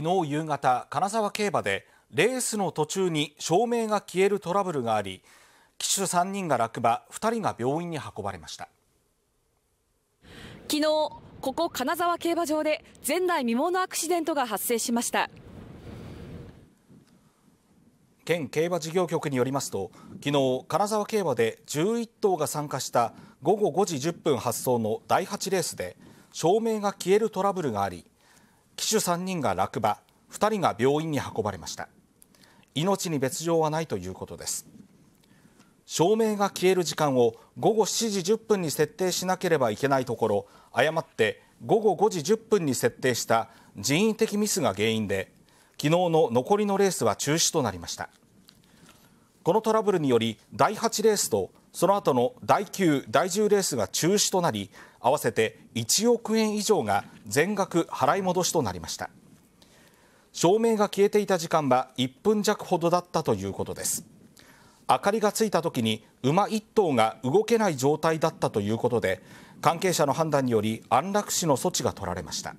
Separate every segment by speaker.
Speaker 1: 昨日夕方金沢競馬でレースの途中に照明が消えるトラブルがあり騎手3人が落馬2人が病院に運ばれました
Speaker 2: 昨日ここ金沢競馬場で前代未聞のアクシデントが発生しました
Speaker 1: 県競馬事業局によりますと昨日金沢競馬で11頭が参加した午後5時10分発送の第8レースで照明が消えるトラブルがあり機種3人が落馬2人が病院に運ばれました命に別状はないということです照明が消える時間を午後7時10分に設定しなければいけないところ誤って午後5時10分に設定した人為的ミスが原因で昨日の残りのレースは中止となりましたこのトラブルにより第8レースとその後の第9、第10レースが中止となり合わせて1億円以上が全額払い戻しとなりました照明が消えていた時間は1分弱ほどだったということです明かりがついた時に馬1頭が動けない状態だったということで関係者の判断により安楽死の措置が取られました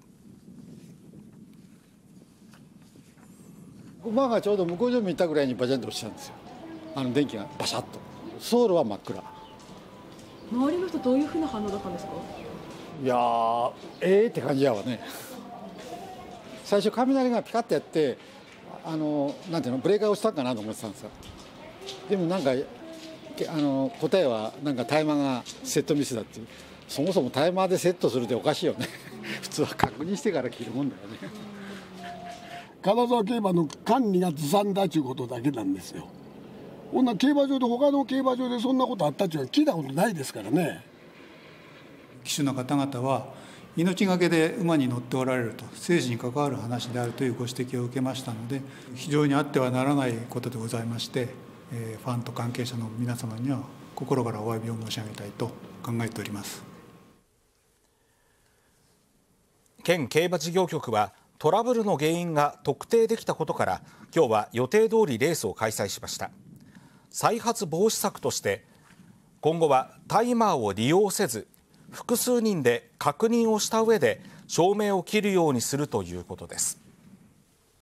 Speaker 3: 馬がちょうど向こう上見たぐらいにバジャンと落ちたんですよあの電気がバシャッとソウルは真っ暗周りの人どういうふうな反応だったんですかいやええー、って感じやわね最初雷がピカッてやってあのなんていうのブレーカーをしたんかなと思ってたんですよでもなんかあの答えはなんかタイマーがセットミスだっていうそもそもタイマーでセットするっておかしいよね 普通は確認してから切るもんだよね金沢競馬の管理がずさんだということだけなんですよこんな競馬場で他の競馬場でそんなことあったっていうのは聞いたことないですからね
Speaker 2: 騎手の方々は命がけで馬に乗っておられると政治に関わる話であるというご指摘を受けましたので非常にあってはならないことでございまして、えファンと関係者の皆様には心からお詫びを申し上げたいと考えており
Speaker 1: ます県競馬事業局はトラブルの原因が特定できたことから今日は予定通りレースを開催しました。再発防止策として今後はタイマーを利用せず複数人で確認をした上で照明を切るようにするということです。